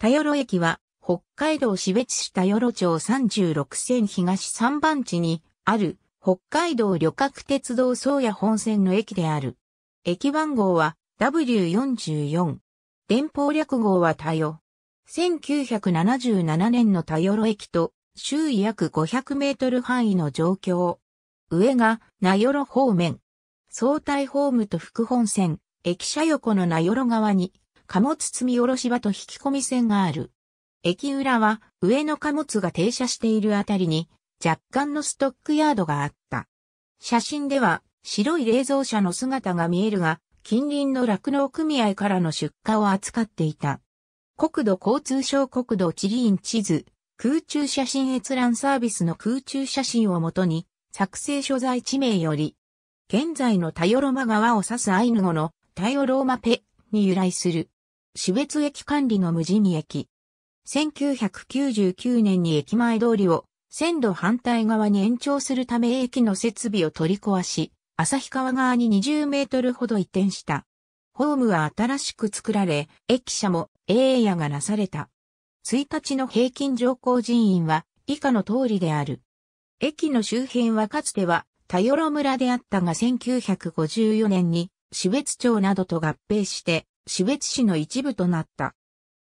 田与駅は、北海道市別市田与町36線東3番地にある、北海道旅客鉄道宗谷本線の駅である。駅番号は W44。電報略号は田与。1977年の田与駅と、周囲約500メートル範囲の状況。上が、名寄方面。相対ホームと副本線、駅舎横の名寄側に、貨物積み下ろし場と引き込み線がある。駅裏は上の貨物が停車しているあたりに若干のストックヤードがあった。写真では白い冷蔵車の姿が見えるが、近隣の酪農組合からの出荷を扱っていた。国土交通省国土地理院地図、空中写真閲覧サービスの空中写真をもとに、作成所在地名より、現在のタヨロマ川を指すアイヌ語のタヨローマペに由来する。種別駅管理の無人駅。1999年に駅前通りを線路反対側に延長するため駅の設備を取り壊し、旭川側に20メートルほど移転した。ホームは新しく作られ、駅舎も栄夜がなされた。1日の平均乗降人員は以下の通りである。駅の周辺はかつては、田代村であったが1954年に、種別町などと合併して、標別市の一部となった。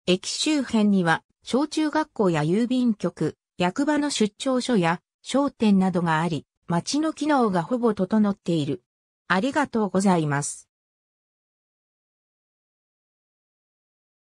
駅周辺には、小中学校や郵便局、役場の出張所や商店などがあり、町の機能がほぼ整っている。ありがとうございます。